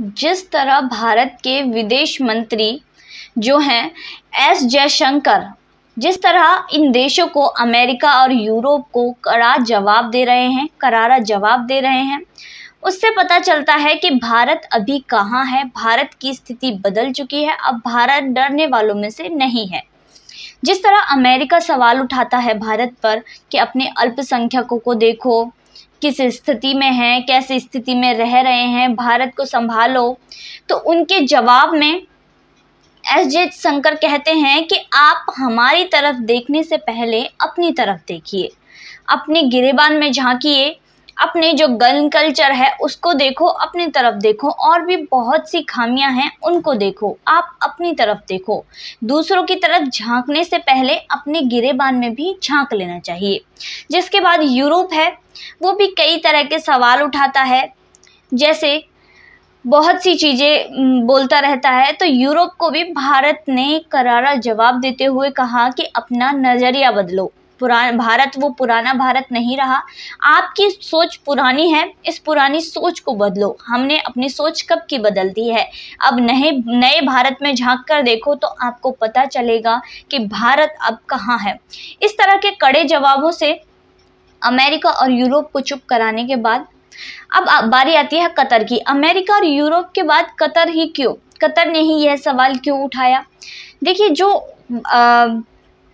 जिस तरह भारत के विदेश मंत्री जो हैं एस जयशंकर जिस तरह इन देशों को अमेरिका और यूरोप को कड़ा जवाब दे रहे हैं करारा जवाब दे रहे हैं उससे पता चलता है कि भारत अभी कहाँ है भारत की स्थिति बदल चुकी है अब भारत डरने वालों में से नहीं है जिस तरह अमेरिका सवाल उठाता है भारत पर कि अपने अल्पसंख्यकों को देखो किस स्थिति में हैं कैसे स्थिति में रह रहे हैं भारत को संभालो तो उनके जवाब में एस जे शंकर कहते हैं कि आप हमारी तरफ देखने से पहले अपनी तरफ देखिए अपने गिरेबान में झांकिए अपने जो गन कल्चर है उसको देखो अपनी तरफ देखो और भी बहुत सी खामियां हैं उनको देखो आप अपनी तरफ देखो दूसरों की तरफ झांकने से पहले अपने गिरेबान में भी झांक लेना चाहिए जिसके बाद यूरोप है वो भी कई तरह के सवाल उठाता है जैसे बहुत सी चीज़ें बोलता रहता है तो यूरोप को भी भारत ने करारा जवाब देते हुए कहा कि अपना नज़रिया बदलो पुराना भारत वो पुराना भारत नहीं रहा आपकी सोच पुरानी है इस पुरानी सोच को बदलो हमने अपनी सोच कब की बदल दी है अब नए नए भारत में झांक कर देखो तो आपको पता चलेगा कि भारत अब कहाँ है इस तरह के कड़े जवाबों से अमेरिका और यूरोप को चुप कराने के बाद अब बारी आती है कतर की अमेरिका और यूरोप के बाद कतर ही क्यों कतर ने ही यह सवाल क्यों उठाया देखिए जो आ,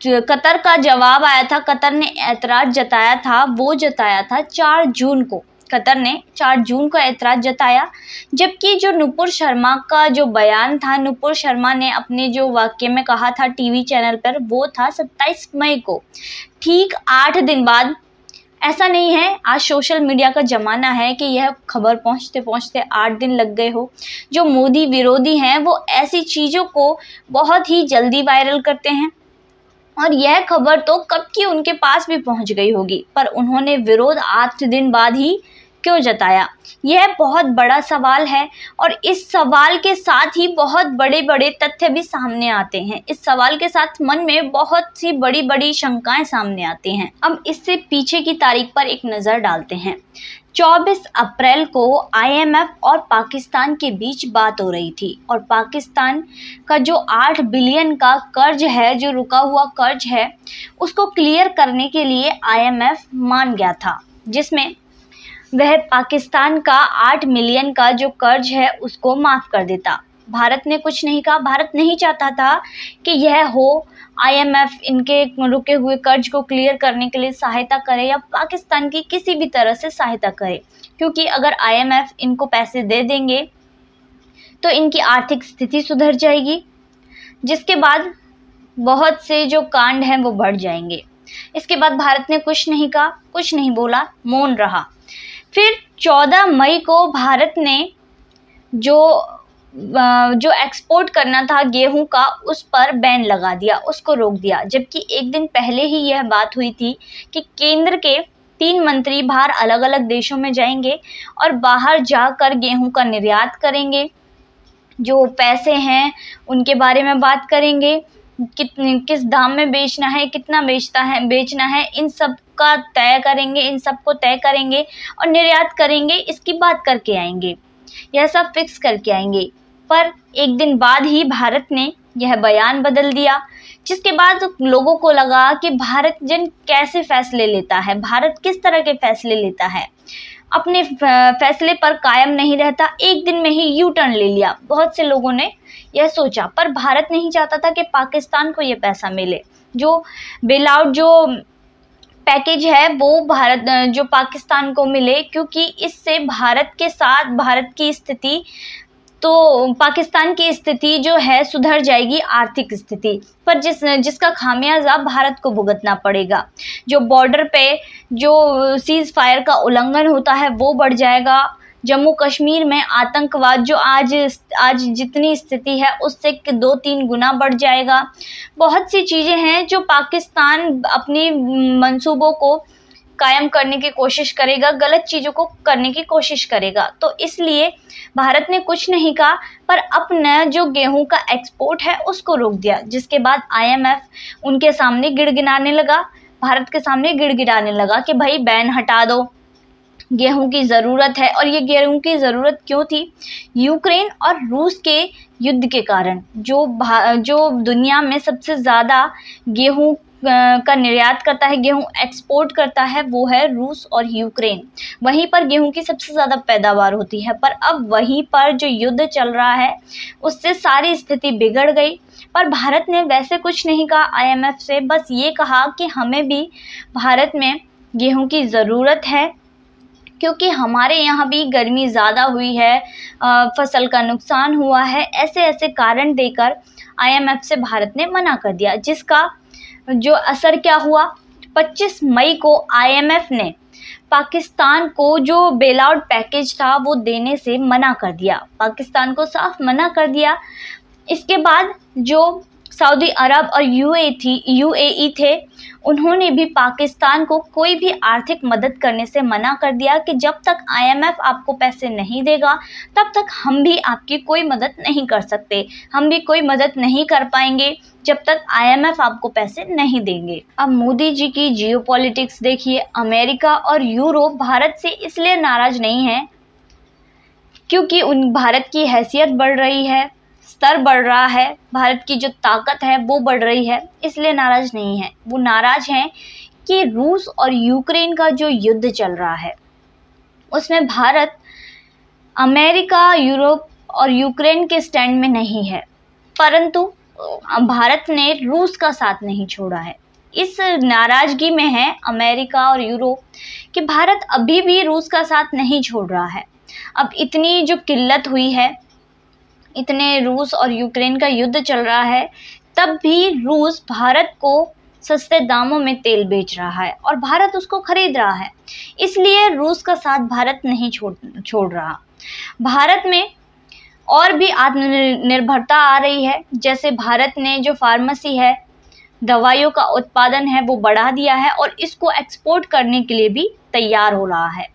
कतर का जवाब आया था कतर ने ऐतराज जताया था वो जताया था चार जून को कतर ने चार जून को ऐतराज़ जताया जबकि जो नुपुर शर्मा का जो बयान था नुपुर शर्मा ने अपने जो वाक्य में कहा था टीवी चैनल पर वो था सत्ताईस मई को ठीक आठ दिन बाद ऐसा नहीं है आज सोशल मीडिया का ज़माना है कि यह खबर पहुंचते पहुंचते आठ दिन लग गए हो जो मोदी विरोधी हैं वो ऐसी चीज़ों को बहुत ही जल्दी वायरल करते हैं और यह खबर तो कब की उनके पास भी पहुंच गई होगी पर उन्होंने विरोध आठ दिन बाद ही क्यों जताया यह बहुत बड़ा सवाल है और इस सवाल के साथ ही बहुत बड़े बड़े तथ्य भी सामने आते हैं इस सवाल के साथ मन में बहुत सी बड़ी बड़ी शंकाएं सामने आती हैं अब इससे पीछे की तारीख पर एक नज़र डालते हैं 24 अप्रैल को आईएमएफ और पाकिस्तान के बीच बात हो रही थी और पाकिस्तान का जो 8 बिलियन का कर्ज है जो रुका हुआ कर्ज है उसको क्लियर करने के लिए आईएमएफ मान गया था जिसमें वह पाकिस्तान का आठ मिलियन का जो कर्ज है उसको माफ़ कर देता भारत ने कुछ नहीं कहा भारत नहीं चाहता था कि यह हो आईएमएफ इनके रुके हुए कर्ज को क्लियर करने के लिए सहायता करे या पाकिस्तान की किसी भी तरह से सहायता करे क्योंकि अगर आईएमएफ इनको पैसे दे देंगे तो इनकी आर्थिक स्थिति सुधर जाएगी जिसके बाद बहुत से जो कांड हैं वो बढ़ जाएंगे इसके बाद भारत ने कुछ नहीं कहा कुछ नहीं बोला मौन रहा फिर 14 मई को भारत ने जो जो एक्सपोर्ट करना था गेहूं का उस पर बैन लगा दिया उसको रोक दिया जबकि एक दिन पहले ही यह बात हुई थी कि केंद्र के तीन मंत्री बाहर अलग अलग देशों में जाएंगे और बाहर जाकर गेहूं का निर्यात करेंगे जो पैसे हैं उनके बारे में बात करेंगे कितने किस दाम में बेचना है कितना बेचता है बेचना है इन सब का तय करेंगे इन सब को तय करेंगे और निर्यात करेंगे इसकी बात करके आएंगे यह सब फिक्स करके आएंगे पर एक दिन बाद ही भारत ने यह बयान बदल दिया जिसके बाद लोगों को लगा कि भारत जन कैसे फैसले लेता है भारत किस तरह के फैसले लेता है अपने फैसले पर कायम नहीं रहता एक दिन में ही यू टर्न ले लिया बहुत से लोगों ने यह सोचा पर भारत नहीं चाहता था कि पाकिस्तान को यह पैसा मिले जो आउट जो पैकेज है वो भारत जो पाकिस्तान को मिले क्योंकि इससे भारत के साथ भारत की स्थिति तो पाकिस्तान की स्थिति जो है सुधर जाएगी आर्थिक स्थिति पर जिस जिसका खामियाजा भारत को भुगतना पड़ेगा जो बॉर्डर पे जो सीज़ फायर का उल्लंघन होता है वो बढ़ जाएगा जम्मू कश्मीर में आतंकवाद जो आज आज जितनी स्थिति है उससे दो तीन गुना बढ़ जाएगा बहुत सी चीज़ें हैं जो पाकिस्तान अपनी मंसूबों को कायम करने की कोशिश करेगा गलत चीज़ों को करने की कोशिश करेगा तो इसलिए भारत ने कुछ नहीं कहा पर अपना जो गेहूं का एक्सपोर्ट है उसको रोक दिया जिसके बाद आईएमएफ उनके सामने गिड़गिड़ाने लगा भारत के सामने गिड़गिड़ाने लगा कि भाई बैन हटा दो गेहूं की ज़रूरत है और ये गेहूं की ज़रूरत क्यों थी यूक्रेन और रूस के युद्ध के कारण जो जो दुनिया में सबसे ज़्यादा गेहूं का निर्यात करता है गेहूँ एक्सपोर्ट करता है वो है रूस और यूक्रेन वहीं पर गेहूँ की सबसे ज़्यादा पैदावार होती है पर अब वहीं पर जो युद्ध चल रहा है उससे सारी स्थिति बिगड़ गई पर भारत ने वैसे कुछ नहीं कहा आईएमएफ से बस ये कहा कि हमें भी भारत में गेहूँ की ज़रूरत है क्योंकि हमारे यहाँ भी गर्मी ज़्यादा हुई है फसल का नुकसान हुआ है ऐसे ऐसे कारण देकर आईएमएफ से भारत ने मना कर दिया जिसका जो असर क्या हुआ 25 मई को आईएमएफ ने पाकिस्तान को जो बेल आउट पैकेज था वो देने से मना कर दिया पाकिस्तान को साफ मना कर दिया इसके बाद जो सऊदी अरब और यूए थी यूएई थे उन्होंने भी पाकिस्तान को कोई भी आर्थिक मदद करने से मना कर दिया कि जब तक आईएमएफ आपको पैसे नहीं देगा तब तक हम भी आपकी कोई मदद नहीं कर सकते हम भी कोई मदद नहीं कर पाएंगे जब तक आईएमएफ आपको पैसे नहीं देंगे अब मोदी जी की जियोपॉलिटिक्स देखिए अमेरिका और यूरोप भारत से इसलिए नाराज नहीं है क्योंकि उन भारत की हैसियत बढ़ रही है स्तर बढ़ रहा है भारत की जो ताकत है वो बढ़ रही है इसलिए नाराज नहीं है वो नाराज हैं कि रूस और यूक्रेन का जो युद्ध चल रहा है उसमें भारत अमेरिका यूरोप और यूक्रेन के स्टैंड में नहीं है परंतु भारत ने रूस का साथ नहीं छोड़ा है इस नाराजगी में है अमेरिका और यूरोप कि भारत अभी भी रूस का साथ नहीं छोड़ रहा है अब इतनी जो किल्लत हुई है इतने रूस और यूक्रेन का युद्ध चल रहा है तब भी रूस भारत को सस्ते दामों में तेल बेच रहा है और भारत उसको खरीद रहा है इसलिए रूस का साथ भारत नहीं छोड़ छोड़ रहा भारत में और भी आत्मनिर्भरता आ रही है जैसे भारत ने जो फार्मेसी है दवाइयों का उत्पादन है वो बढ़ा दिया है और इसको एक्सपोर्ट करने के लिए भी तैयार हो रहा है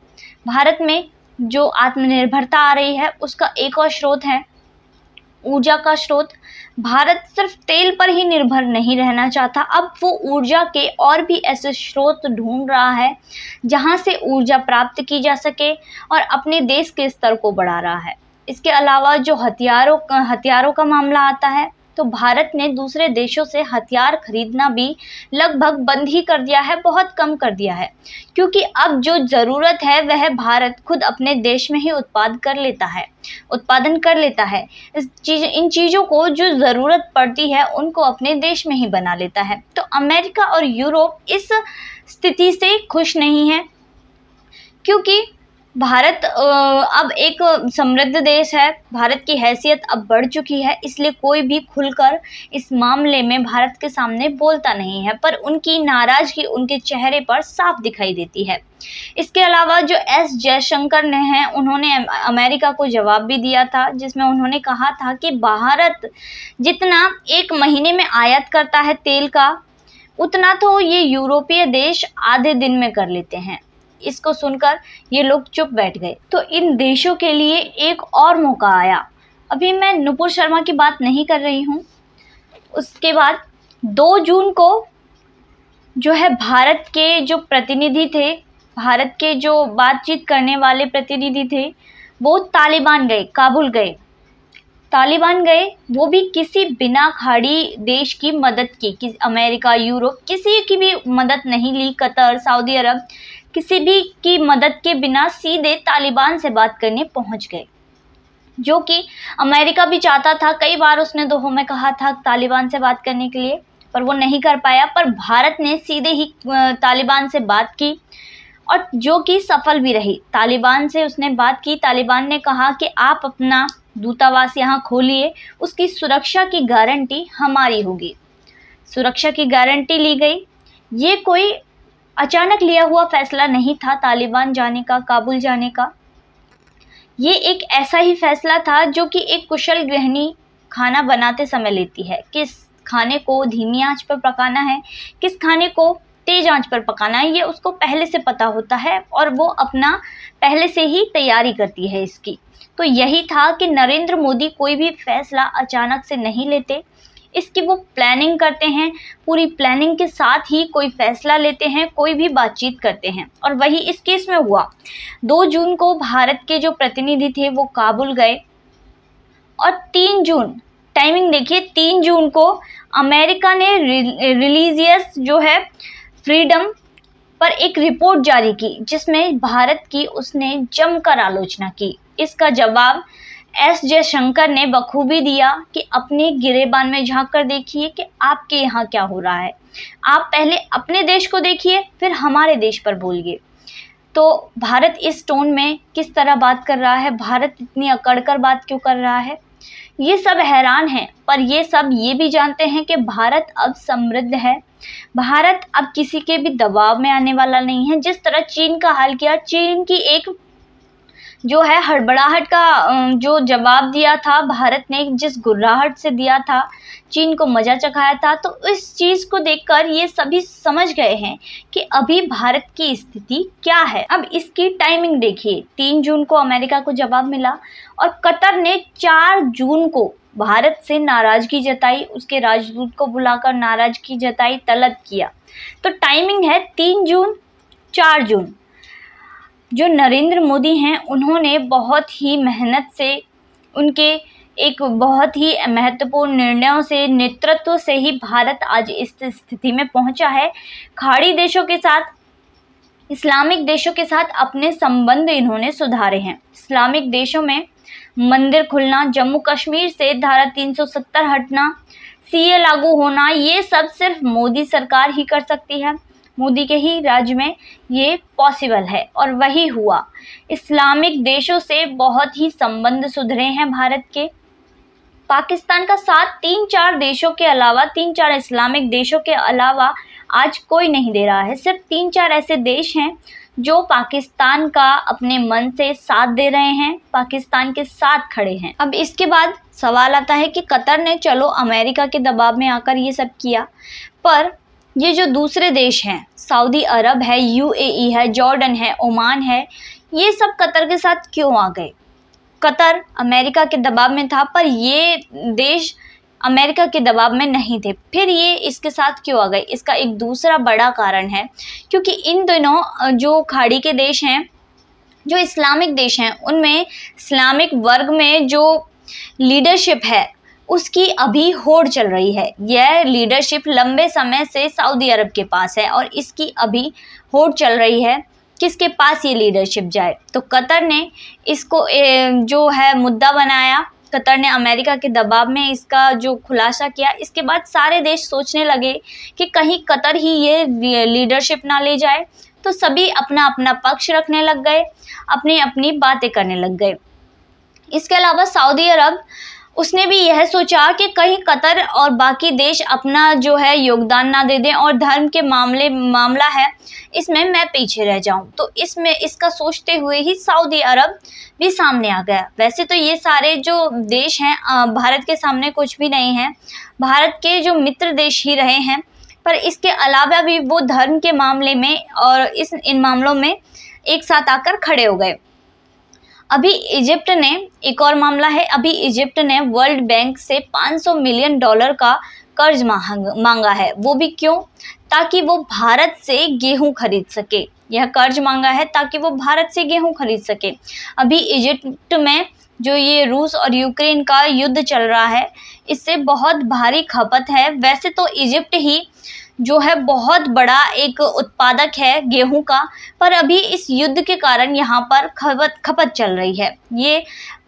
भारत में जो आत्मनिर्भरता आ रही है उसका एक और स्रोत है ऊर्जा का स्रोत भारत सिर्फ तेल पर ही निर्भर नहीं रहना चाहता अब वो ऊर्जा के और भी ऐसे स्रोत ढूंढ रहा है जहां से ऊर्जा प्राप्त की जा सके और अपने देश के स्तर को बढ़ा रहा है इसके अलावा जो हथियारों हथियारों का मामला आता है तो भारत ने दूसरे देशों से हथियार खरीदना भी लगभग बंद ही कर दिया है बहुत कम कर दिया है क्योंकि अब जो ज़रूरत है वह भारत खुद अपने देश में ही उत्पाद कर लेता है उत्पादन कर लेता है इस चीज इन चीज़ों को जो ज़रूरत पड़ती है उनको अपने देश में ही बना लेता है तो अमेरिका और यूरोप इस स्थिति से खुश नहीं है क्योंकि भारत अब एक समृद्ध देश है भारत की हैसियत अब बढ़ चुकी है इसलिए कोई भी खुलकर इस मामले में भारत के सामने बोलता नहीं है पर उनकी नाराजगी उनके चेहरे पर साफ दिखाई देती है इसके अलावा जो एस जयशंकर ने हैं उन्होंने अमेरिका को जवाब भी दिया था जिसमें उन्होंने कहा था कि भारत जितना एक महीने में आयात करता है तेल का उतना तो ये यूरोपीय देश आधे दिन में कर लेते हैं इसको सुनकर ये लोग चुप बैठ गए तो इन देशों के लिए एक और मौका आया अभी मैं नुपुर शर्मा की बात नहीं कर रही हूँ उसके बाद दो जून को जो है भारत के जो प्रतिनिधि थे भारत के जो बातचीत करने वाले प्रतिनिधि थे वो तालिबान गए काबुल गए तालिबान गए वो भी किसी बिना खाड़ी देश की मदद की कि अमेरिका यूरोप किसी की भी मदद नहीं ली कतर सऊदी अरब किसी भी की मदद के बिना सीधे तालिबान से बात करने पहुंच गए जो कि अमेरिका भी चाहता था कई बार उसने दोहों में कहा था तालिबान से बात करने के लिए पर वो नहीं कर पाया पर भारत ने सीधे ही तालिबान से बात की और जो कि सफल भी रही तालिबान से उसने बात की तालिबान ने कहा कि आप अपना दूतावास यहाँ खोलिए उसकी सुरक्षा की गारंटी हमारी होगी सुरक्षा की गारंटी ली गई ये कोई अचानक लिया हुआ फैसला नहीं था तालिबान जाने का काबुल जाने का ये एक ऐसा ही फैसला था जो कि एक कुशल गृहिणी खाना बनाते समय लेती है किस खाने को धीमी आंच पर पकाना है किस खाने को तेज आंच पर पकाना है ये उसको पहले से पता होता है और वो अपना पहले से ही तैयारी करती है इसकी तो यही था कि नरेंद्र मोदी कोई भी फैसला अचानक से नहीं लेते इसकी वो प्लानिंग करते हैं पूरी प्लानिंग के साथ ही कोई फैसला लेते हैं कोई भी बातचीत करते हैं और वही इस केस में हुआ दो जून को भारत के जो प्रतिनिधि थे वो काबुल गए और तीन जून टाइमिंग देखिए तीन जून को अमेरिका ने रिलीजियस जो है फ्रीडम पर एक रिपोर्ट जारी की जिसमें भारत की उसने जमकर आलोचना की इसका जवाब एस जयशंकर ने बखूबी दिया कि अपने गिरेबान में झांक कर देखिए कि आपके यहाँ क्या हो रहा है आप पहले अपने देश को देखिए फिर हमारे देश पर बोलिए तो भारत इस टोन में किस तरह बात कर रहा है भारत इतनी अकड़ कर बात क्यों कर रहा है ये सब हैरान हैं पर ये सब ये भी जानते हैं कि भारत अब समृद्ध है भारत अब किसी के भी दबाव में आने वाला नहीं है जिस तरह चीन का हाल किया चीन की एक जो है हड़बड़ाहट का जो जवाब दिया था भारत ने जिस गुर्राहट से दिया था चीन को मज़ा चखाया था तो इस चीज़ को देखकर ये सभी समझ गए हैं कि अभी भारत की स्थिति क्या है अब इसकी टाइमिंग देखिए तीन जून को अमेरिका को जवाब मिला और कतर ने चार जून को भारत से नाराज़गी जताई उसके राजदूत को बुलाकर नाराज़गी जताई तलब किया तो टाइमिंग है तीन जून चार जून जो नरेंद्र मोदी हैं उन्होंने बहुत ही मेहनत से उनके एक बहुत ही महत्वपूर्ण निर्णयों से नेतृत्व से ही भारत आज इस स्थिति में पहुंचा है खाड़ी देशों के साथ इस्लामिक देशों के साथ अपने संबंध इन्होंने सुधारे हैं इस्लामिक देशों में मंदिर खुलना जम्मू कश्मीर से धारा 370 हटना सीए लागू होना ये सब सिर्फ मोदी सरकार ही कर सकती है मोदी के ही राज्य में ये पॉसिबल है और वही हुआ इस्लामिक देशों से बहुत ही संबंध सुधरे हैं भारत के पाकिस्तान का साथ तीन चार देशों के अलावा तीन चार इस्लामिक देशों के अलावा आज कोई नहीं दे रहा है सिर्फ तीन चार ऐसे देश हैं जो पाकिस्तान का अपने मन से साथ दे रहे हैं पाकिस्तान के साथ खड़े हैं अब इसके बाद सवाल आता है कि कतर ने चलो अमेरिका के दबाव में आकर ये सब किया पर ये जो दूसरे देश हैं सऊदी अरब है यूएई है जॉर्डन है ओमान है ये सब कतर के साथ क्यों आ गए कतर अमेरिका के दबाव में था पर ये देश अमेरिका के दबाव में नहीं थे फिर ये इसके साथ क्यों आ गए इसका एक दूसरा बड़ा कारण है क्योंकि इन दोनों जो खाड़ी के देश हैं जो इस्लामिक देश हैं उनमें इस्लामिक वर्ग में जो लीडरशिप है उसकी अभी होड़ चल रही है यह लीडरशिप लंबे समय से सऊदी अरब के पास है और इसकी अभी होड़ चल रही है किसके पास ये लीडरशिप जाए तो कतर ने इसको जो है मुद्दा बनाया कतर ने अमेरिका के दबाव में इसका जो खुलासा किया इसके बाद सारे देश सोचने लगे कि कहीं कतर ही ये लीडरशिप ना ले जाए तो सभी अपना अपना पक्ष रखने लग गए अपनी अपनी बातें करने लग गए इसके अलावा सऊदी अरब उसने भी यह सोचा कि कहीं कतर और बाकी देश अपना जो है योगदान ना दे दें और धर्म के मामले मामला है इसमें मैं पीछे रह जाऊं तो इसमें इसका सोचते हुए ही सऊदी अरब भी सामने आ गया वैसे तो ये सारे जो देश हैं भारत के सामने कुछ भी नहीं है भारत के जो मित्र देश ही रहे हैं पर इसके अलावा भी वो धर्म के मामले में और इस इन मामलों में एक साथ आकर खड़े हो गए अभी इजिप्ट ने एक और मामला है अभी इजिप्ट ने वर्ल्ड बैंक से 500 मिलियन डॉलर का कर्ज मांगा है वो भी क्यों ताकि वो भारत से गेहूं खरीद सके यह कर्ज मांगा है ताकि वो भारत से गेहूं खरीद सके अभी इजिप्ट में जो ये रूस और यूक्रेन का युद्ध चल रहा है इससे बहुत भारी खपत है वैसे तो इजिप्ट ही जो है बहुत बड़ा एक उत्पादक है गेहूं का पर अभी इस युद्ध के कारण यहाँ पर खपत खपत चल रही है ये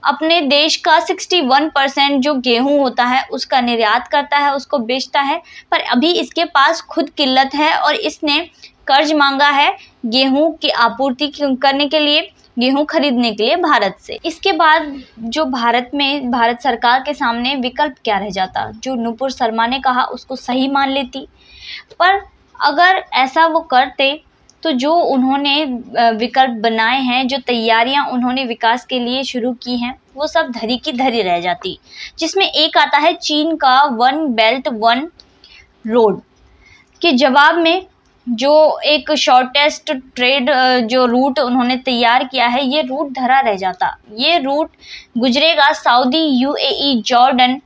अपने देश का 61 परसेंट जो गेहूं होता है उसका निर्यात करता है उसको बेचता है पर अभी इसके पास खुद किल्लत है और इसने कर्ज मांगा है गेहूं की आपूर्ति करने के लिए गेहूं खरीदने के लिए भारत से इसके बाद जो भारत में भारत सरकार के सामने विकल्प क्या रह जाता जो नूपुर शर्मा ने कहा उसको सही मान लेती पर अगर ऐसा वो करते तो जो उन्होंने विकल्प बनाए हैं जो तैयारियां उन्होंने विकास के लिए शुरू की हैं वो सब धरी की धरी रह जाती जिसमें एक आता है चीन का वन बेल्ट वन रोड के जवाब में जो एक शॉर्टेस्ट ट्रेड जो रूट उन्होंने तैयार किया है ये रूट धरा रह जाता ये रूट गुजरेगा Saudi UAE Jordan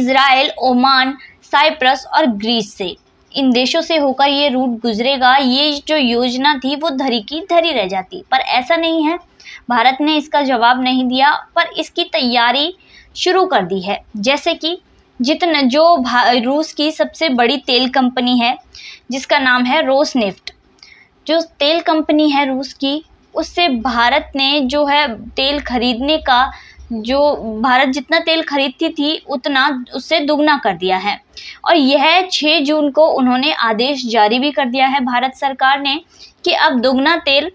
Israel Oman Cyprus और ग्रीस से इन देशों से होकर ये रूट गुजरेगा ये जो योजना थी वो धरी की धरी रह जाती पर ऐसा नहीं है भारत ने इसका जवाब नहीं दिया पर इसकी तैयारी शुरू कर दी है जैसे कि जितना जो रूस की सबसे बड़ी तेल कंपनी है जिसका नाम है रोस जो तेल कंपनी है रूस की उससे भारत ने जो है तेल खरीदने का जो भारत जितना तेल खरीदती थी उतना उससे दुगना कर दिया है और यह 6 जून को उन्होंने आदेश जारी भी कर दिया है भारत सरकार ने कि अब दुगना तेल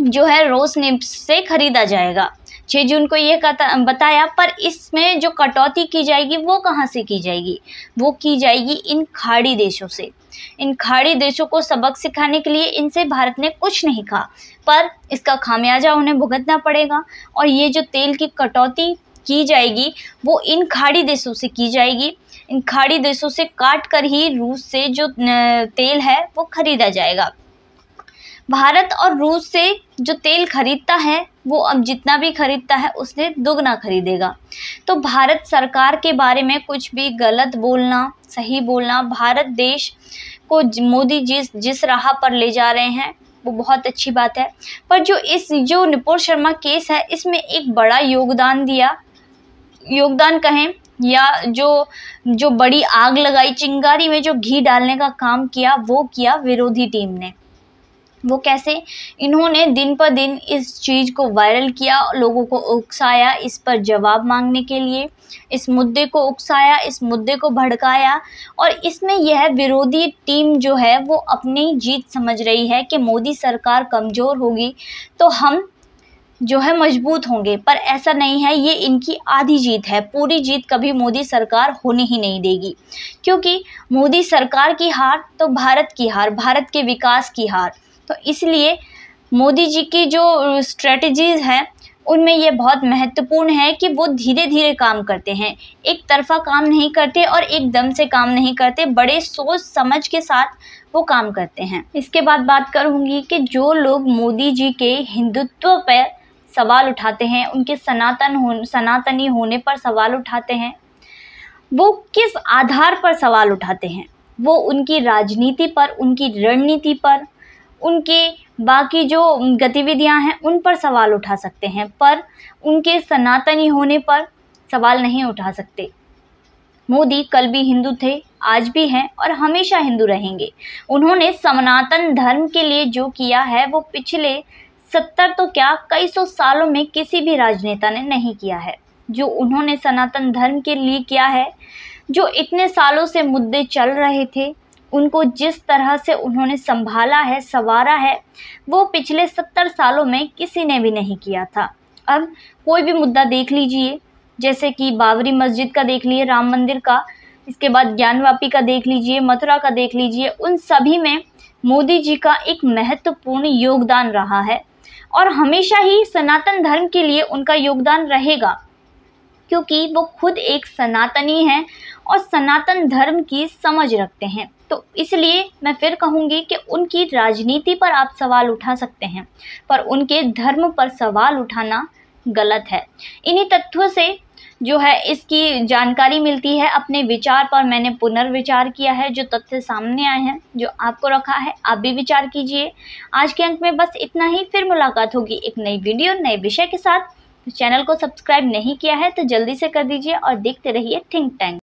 जो है रोसनिप्स से खरीदा जाएगा छः जून को ये बताया पर इसमें जो कटौती की जाएगी वो कहाँ से की जाएगी वो की जाएगी इन खाड़ी देशों से इन खाड़ी देशों को सबक सिखाने के लिए इनसे भारत ने कुछ नहीं कहा पर इसका खामियाजा उन्हें भुगतना पड़ेगा और ये जो तेल की कटौती की जाएगी वो इन खाड़ी देशों से की जाएगी इन खाड़ी देशों से काट कर ही रूस से जो तेल है वो खरीदा जाएगा भारत और रूस से जो तेल खरीदता है वो अब जितना भी खरीदता है उसने दुगना खरीदेगा तो भारत सरकार के बारे में कुछ भी गलत बोलना सही बोलना भारत देश को मोदी जिस जिस राह पर ले जा रहे हैं वो बहुत अच्छी बात है पर जो इस जो निपुर शर्मा केस है इसमें एक बड़ा योगदान दिया योगदान कहें या जो जो बड़ी आग लगाई चिंगारी में जो घी डालने का काम किया वो किया विरोधी टीम ने वो कैसे इन्होंने दिन पर दिन इस चीज़ को वायरल किया लोगों को उकसाया इस पर जवाब मांगने के लिए इस मुद्दे को उकसाया इस मुद्दे को भड़काया और इसमें यह विरोधी टीम जो है वो अपनी जीत समझ रही है कि मोदी सरकार कमज़ोर होगी तो हम जो है मजबूत होंगे पर ऐसा नहीं है ये इनकी आधी जीत है पूरी जीत कभी मोदी सरकार होने ही नहीं देगी क्योंकि मोदी सरकार की हार तो भारत की हार भारत के विकास की हार तो इसलिए मोदी जी की जो स्ट्रेटजीज़ हैं उनमें ये बहुत महत्वपूर्ण है कि वो धीरे धीरे काम करते हैं एक तरफा काम नहीं करते और एकदम से काम नहीं करते बड़े सोच समझ के साथ वो काम करते हैं इसके बाद बात करूँगी कि जो लोग मोदी जी के हिंदुत्व पर सवाल उठाते हैं उनके सनातन हो सनातनी होने पर सवाल उठाते हैं वो किस आधार पर सवाल उठाते हैं वो उनकी राजनीति पर उनकी रणनीति पर उनके बाकी जो गतिविधियां हैं उन पर सवाल उठा सकते हैं पर उनके सनातनी होने पर सवाल नहीं उठा सकते मोदी कल भी हिंदू थे आज भी हैं और हमेशा हिंदू रहेंगे उन्होंने सनातन धर्म के लिए जो किया है वो पिछले सत्तर तो क्या कई सौ सालों में किसी भी राजनेता ने नहीं किया है जो उन्होंने सनातन धर्म के लिए किया है जो इतने सालों से मुद्दे चल रहे थे उनको जिस तरह से उन्होंने संभाला है संवारा है वो पिछले सत्तर सालों में किसी ने भी नहीं किया था अब कोई भी मुद्दा देख लीजिए जैसे कि बाबरी मस्जिद का देख लीजिए राम मंदिर का इसके बाद ज्ञानवापी का देख लीजिए मथुरा का देख लीजिए उन सभी में मोदी जी का एक महत्वपूर्ण योगदान रहा है और हमेशा ही सनातन धर्म के लिए उनका योगदान रहेगा क्योंकि वो खुद एक सनातनी हैं और सनातन धर्म की समझ रखते हैं तो इसलिए मैं फिर कहूँगी कि उनकी राजनीति पर आप सवाल उठा सकते हैं पर उनके धर्म पर सवाल उठाना गलत है इन्हीं तथ्यों से जो है इसकी जानकारी मिलती है अपने विचार पर मैंने पुनर्विचार किया है जो तथ्य सामने आए हैं जो आपको रखा है आप भी विचार कीजिए आज के अंक में बस इतना ही फिर मुलाकात होगी एक नई वीडियो नए विषय के साथ चैनल को सब्सक्राइब नहीं किया है तो जल्दी से कर दीजिए और देखते रहिए थिंक टैंक